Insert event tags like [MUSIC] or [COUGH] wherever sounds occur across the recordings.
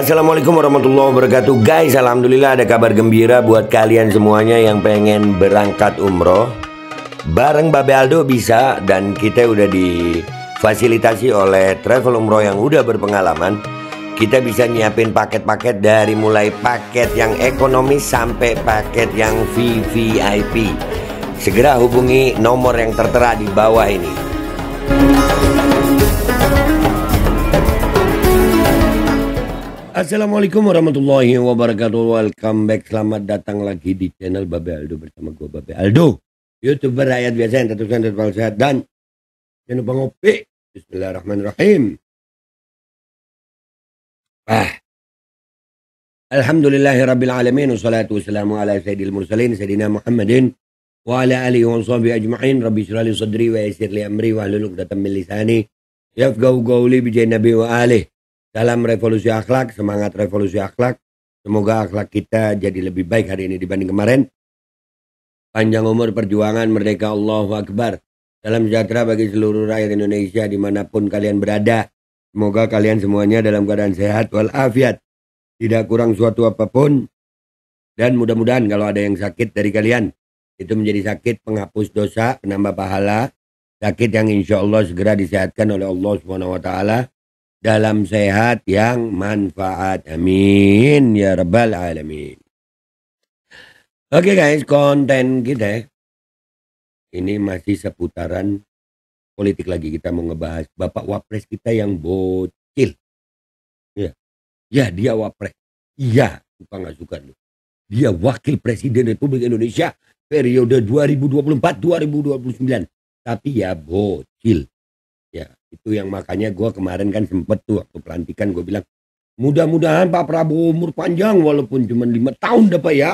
Assalamualaikum warahmatullahi wabarakatuh Guys Alhamdulillah ada kabar gembira buat kalian semuanya yang pengen berangkat umroh Bareng Babe Aldo bisa dan kita udah difasilitasi oleh travel umroh yang udah berpengalaman Kita bisa nyiapin paket-paket dari mulai paket yang ekonomis sampai paket yang VVIP Segera hubungi nomor yang tertera di bawah ini Assalamualaikum warahmatullahi wabarakatuh Welcome back, selamat datang lagi di channel Babe Aldo Bersama gue Babe Aldo Youtuber rakyat biasa yang sehat dan sehat Dan jangan lupa ngopi Bismillahirrahmanirrahim ah. Alhamdulillahirrabbilalamin Wassalatu wassalamu ala sayyidil mursalin Sayyidina Muhammadin Wa ala alihi wa sahbihi ajma'in Rabbi syrali sadri wa yasir li amri Wa ahlulukdatan milisani Yafgaw gawli bijay nabi wa alih dalam revolusi akhlak, semangat revolusi akhlak. Semoga akhlak kita jadi lebih baik hari ini dibanding kemarin. Panjang umur perjuangan merdeka Allahu Akbar. Dalam sejahtera bagi seluruh rakyat Indonesia dimanapun kalian berada. Semoga kalian semuanya dalam keadaan sehat walafiat. Tidak kurang suatu apapun. Dan mudah-mudahan kalau ada yang sakit dari kalian. Itu menjadi sakit penghapus dosa, penambah pahala. Sakit yang insya Allah segera disehatkan oleh Allah Subhanahu Wa Taala dalam sehat yang manfaat. Amin ya rabbal alamin. Oke okay guys, konten kita ini masih seputaran politik lagi. Kita mau ngebahas Bapak Wapres kita yang bocil. Ya, ya dia Wapres. Iya, suka nggak suka lu. Dia Wakil Presiden Republik Indonesia periode 2024-2029. Tapi ya bocil itu yang makanya gue kemarin kan sempet tuh waktu pelantikan gue bilang mudah-mudahan Pak Prabowo umur panjang walaupun cuma lima tahun dapat ya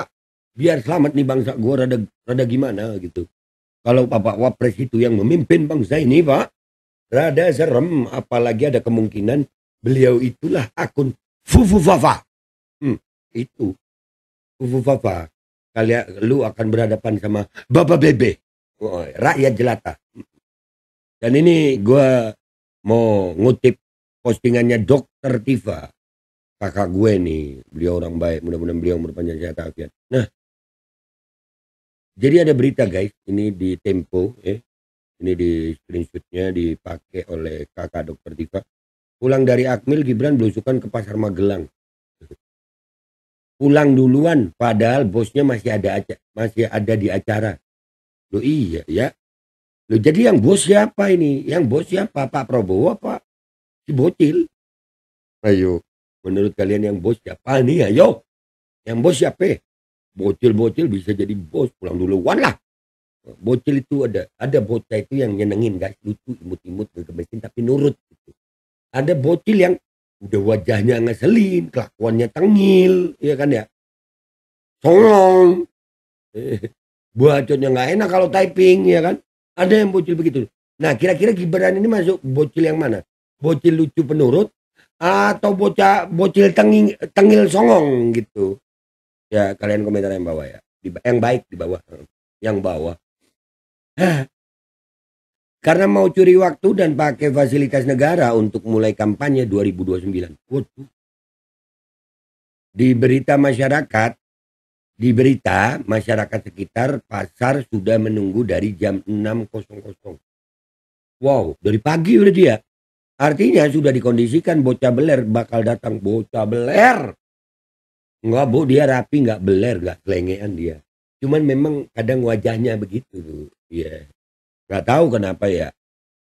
biar selamat nih bangsa gue rada rada gimana gitu kalau Bapak Wapres itu yang memimpin bangsa ini Pak rada serem apalagi ada kemungkinan beliau itulah akun Fufufafa hmm, itu Fufufafa kalian ya, lu akan berhadapan sama Bapak Bebe oh, rakyat jelata hmm. dan ini gue mengutip postingannya dokter Tifa kakak gue nih beliau orang baik mudah-mudahan beliau berpanjang sehat afiat nah jadi ada berita guys ini di Tempo eh ini di screenshotnya dipakai oleh kakak dokter Tifa pulang dari Akmil Gibran belusukan ke pasar Magelang pulang duluan padahal bosnya masih ada aja masih ada di acara lo iya ya Loh, jadi yang bos siapa ini? Yang bos siapa? Pak Prabowo apa? Si bocil. Ayo, menurut kalian yang bos siapa nih? Ayo, yang bos siapa? Bocil-bocil bisa jadi bos pulang dulu wan lah. Bocil itu ada ada bocah itu yang nyenengin guys lucu imut-imut bergemesin tapi nurut gitu. Ada bocil yang udah wajahnya ngeselin, kelakuannya tengil, Iya kan ya. Songong. Eh, Bacotnya nggak enak kalau typing, ya kan ada yang bocil begitu. Nah, kira-kira Gibran ini masuk bocil yang mana? Bocil lucu penurut atau bocah bocil tenging, tengil songong gitu? Ya, kalian komentar yang bawah ya. yang baik di bawah. Yang bawah. Karena mau curi waktu dan pakai fasilitas negara untuk mulai kampanye 2029. Waduh. Di berita masyarakat di berita, masyarakat sekitar pasar sudah menunggu dari jam 6.00. Wow, dari pagi udah dia. Artinya sudah dikondisikan bocah beler bakal datang bocah beler. Enggak, Bu, dia rapi nggak beler, nggak kelengean dia. Cuman memang kadang wajahnya begitu Iya. Yeah. Nggak tahu kenapa ya.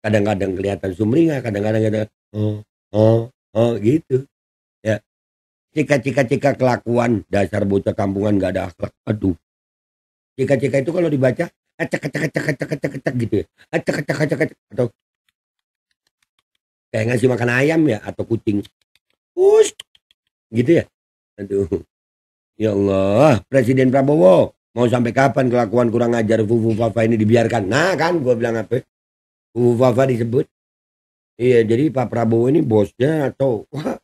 Kadang-kadang kelihatan sumringah, kadang-kadang oh, oh, oh gitu cika-cika-cika kelakuan dasar bocah kampungan gak ada akhlak aduh cika-cika itu kalau dibaca acak acak acak acak acak acak gitu ya acak acak acak acak atau kayak ngasih makan ayam ya atau kucing us gitu ya aduh ya Allah Presiden Prabowo mau sampai kapan kelakuan kurang ajar Fufu Fafa ini dibiarkan nah kan gue bilang apa Fufu Fafa disebut iya jadi Pak Prabowo ini bosnya atau wah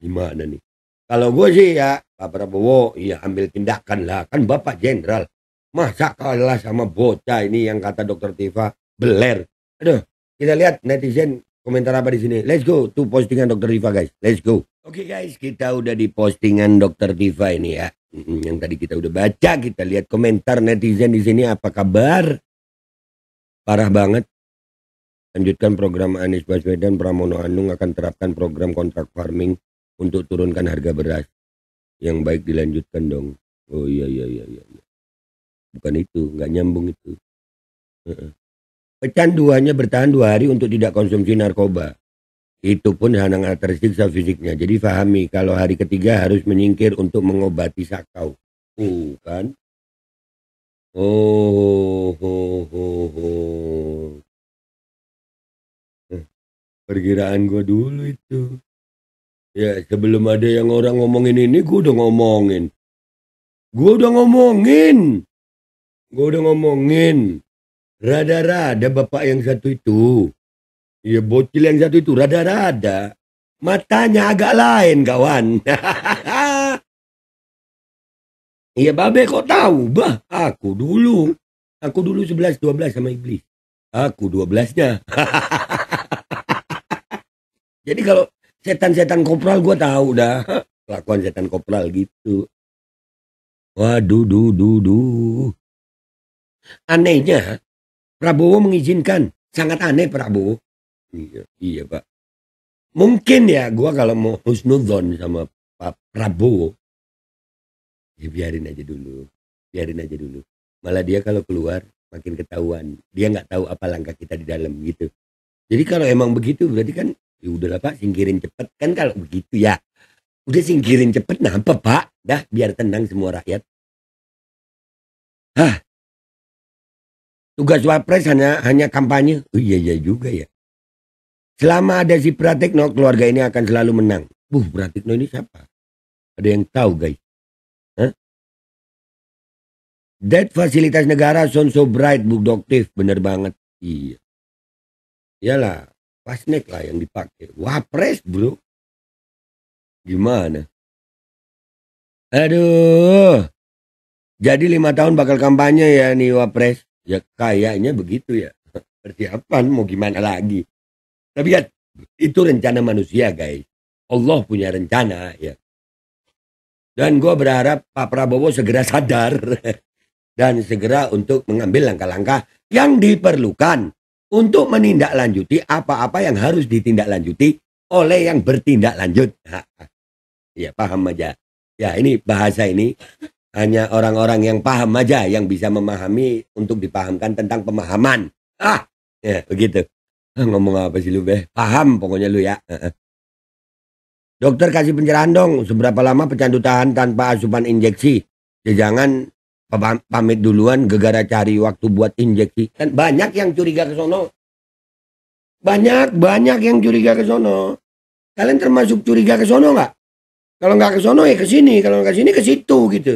gimana nih kalau gue sih ya Pak Prabowo ya ambil tindakan lah kan Bapak Jenderal. Masa kalah sama bocah ini yang kata Dokter Tifa beler. Aduh, kita lihat netizen komentar apa di sini. Let's go to postingan Dokter Tifa guys. Let's go. Oke okay, guys, kita udah di postingan Dokter Tifa ini ya. Yang tadi kita udah baca, kita lihat komentar netizen di sini apa kabar? Parah banget. Lanjutkan program Anies Baswedan, Pramono Anung akan terapkan program kontrak farming untuk turunkan harga beras. Yang baik dilanjutkan dong. Oh iya iya iya iya. iya. Bukan itu, nggak nyambung itu. Kecanduannya bertahan dua hari untuk tidak konsumsi narkoba. Itu pun Hanang tersiksa fisiknya. Jadi fahami kalau hari ketiga harus menyingkir untuk mengobati sakau. Uh, kan? Oh, oh, oh, oh. Eh, perkiraan gue dulu itu. Ya sebelum ada yang orang ngomongin ini gue udah ngomongin. Gue udah ngomongin. Gue udah ngomongin. Rada-rada bapak yang satu itu. Ya bocil yang satu itu rada-rada. Matanya agak lain kawan. Iya [LAUGHS] babe kok tahu bah aku dulu. Aku dulu 11 12 sama iblis. Aku 12-nya. [LAUGHS] Jadi kalau setan-setan kopral gue tahu dah [LAUGHS] kelakuan setan kopral gitu waduh duduh duduh du anehnya Prabowo mengizinkan sangat aneh Prabowo iya iya pak mungkin ya gue kalau mau husnudon sama Pak Prabowo ya biarin aja dulu biarin aja dulu malah dia kalau keluar makin ketahuan dia nggak tahu apa langkah kita di dalam gitu jadi kalau emang begitu berarti kan ya udah lah pak singkirin cepet kan kalau begitu ya udah singkirin cepet napa pak dah biar tenang semua rakyat hah tugas wapres hanya hanya kampanye oh, iya iya juga ya selama ada si Pratikno keluarga ini akan selalu menang buh Pratikno ini siapa ada yang tahu guys Hah? That fasilitas negara sound so bright, doktif bener banget. Iya. Iyalah, Pasnek lah yang dipakai. Wapres bro. Gimana? Aduh. Jadi lima tahun bakal kampanye ya nih Wapres. Ya kayaknya begitu ya. [LAUGHS] Persiapan mau gimana lagi. Tapi ya itu rencana manusia guys. Allah punya rencana ya. Dan gue berharap Pak Prabowo segera sadar. [LAUGHS] Dan segera untuk mengambil langkah-langkah yang diperlukan untuk menindaklanjuti apa-apa yang harus ditindaklanjuti oleh yang bertindak lanjut. Ya paham aja. Ya ini bahasa ini hanya orang-orang yang paham aja yang bisa memahami untuk dipahamkan tentang pemahaman. Ah, ya begitu. Ah, ngomong apa sih lu beh? Paham pokoknya lu ya. Dokter kasih pencerahan dong, seberapa lama pecandu tahan tanpa asupan injeksi? Ya, jangan pamit duluan gegara cari waktu buat injeksi kan banyak yang curiga ke sono banyak banyak yang curiga ke sono kalian termasuk curiga ke sono nggak kalau nggak ke sono ya ke sini kalau nggak ke sini ke situ gitu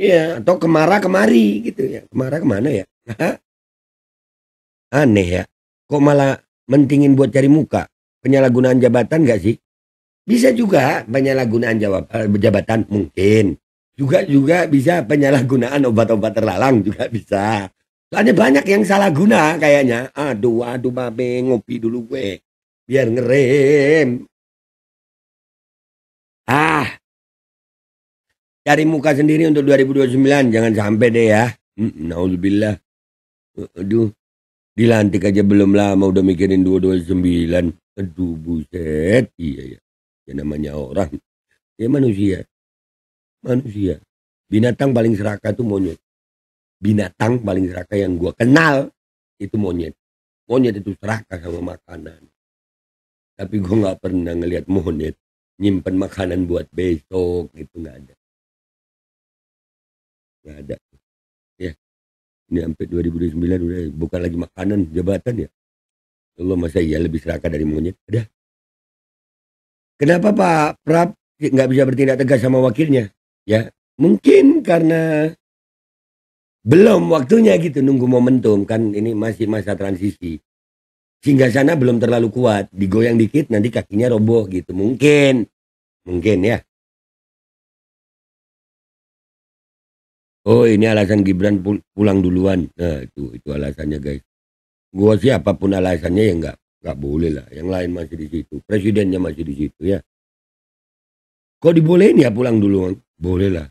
iya atau kemara kemari gitu ya kemara kemana ya aneh ya kok malah mentingin buat cari muka penyalahgunaan jabatan gak sih bisa juga penyalahgunaan jawab, eh, jabatan mungkin juga juga bisa penyalahgunaan obat-obat terlarang juga bisa. Soalnya banyak yang salah guna kayaknya. Aduh, aduh babe, ngopi dulu gue. Biar ngerem. Ah. Cari muka sendiri untuk 2029, jangan sampai deh ya. Hmm, naudzubillah Aduh. Dilantik aja belum lama udah mikirin 229. Aduh buset. Iya ya. Ya namanya orang. Ya manusia manusia. Binatang paling seraka itu monyet. Binatang paling seraka yang gue kenal itu monyet. Monyet itu seraka sama makanan. Tapi gue nggak pernah ngelihat monyet nyimpen makanan buat besok gitu nggak ada. Nggak ada. Ya, ini sampai 2009 udah bukan lagi makanan jabatan ya. ya. Allah masa iya lebih seraka dari monyet? Ada. Kenapa Pak Prab nggak bisa bertindak tegas sama wakilnya? Ya, mungkin karena belum waktunya gitu nunggu momentum kan ini masih masa transisi. Sehingga sana belum terlalu kuat, digoyang dikit nanti kakinya roboh gitu. Mungkin. Mungkin ya. Oh ini alasan Gibran pulang duluan. Nah itu itu alasannya guys. Gua sih apapun alasannya ya nggak nggak boleh lah. Yang lain masih di situ. Presidennya masih di situ ya. Kok dibolehin ya pulang duluan? boleh lah,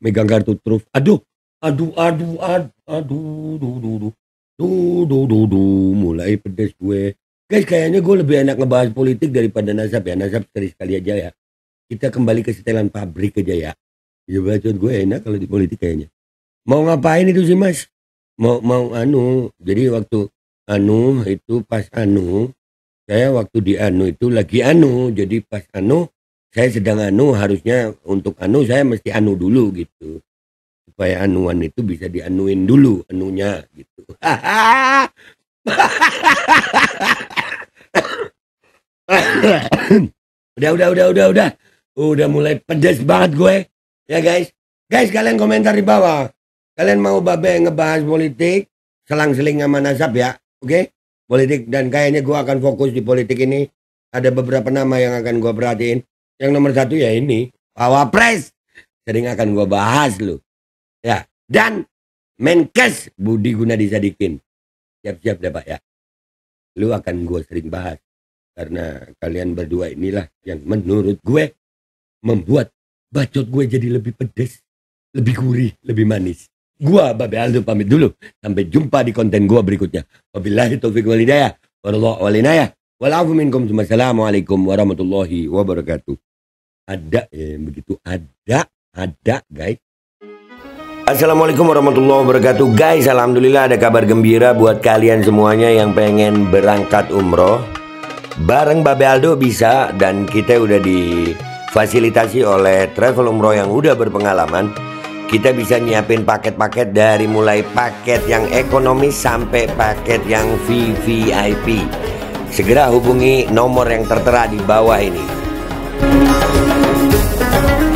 megang kartu truf aduh aduh aduh aduh aduh aduh aduh Duh, duh, duh, duh, mulai pedes gue. Guys, kayaknya gue lebih enak ngebahas politik daripada nasab ya. Nasab sekali-sekali aja ya. Kita kembali ke setelan pabrik aja ya. Ya bacot gue enak kalau di politik kayaknya. Mau ngapain itu sih mas? Mau, mau anu. Jadi waktu anu itu pas anu. Saya waktu di anu itu lagi anu. Jadi pas anu saya sedang anu harusnya untuk anu saya mesti anu dulu gitu supaya anuan itu bisa dianuin dulu anunya gitu [LAUGHS] udah udah udah udah udah oh, udah mulai pedes banget gue ya guys guys kalian komentar di bawah kalian mau babe ngebahas politik selang-seling sama nasab ya oke okay? politik dan kayaknya gue akan fokus di politik ini ada beberapa nama yang akan gue perhatiin yang nomor satu ya ini, wapres Sering akan gue bahas loh. Ya, dan Menkes Budi Gunadi Sadikin. Siap-siap deh Pak ya. Lu akan gue sering bahas. Karena kalian berdua inilah yang menurut gue membuat bacot gue jadi lebih pedes, lebih gurih, lebih manis. Gua Babe Aldo pamit dulu. Sampai jumpa di konten gua berikutnya. Wabillahi taufiq walidayah. warahmatullahi wabarakatuh ada ya begitu ada ada guys Assalamualaikum warahmatullahi wabarakatuh guys Alhamdulillah ada kabar gembira buat kalian semuanya yang pengen berangkat umroh Bareng Babe Aldo bisa dan kita udah difasilitasi oleh travel umroh yang udah berpengalaman Kita bisa nyiapin paket-paket dari mulai paket yang ekonomis sampai paket yang VVIP Segera hubungi nomor yang tertera di bawah ini Thank you.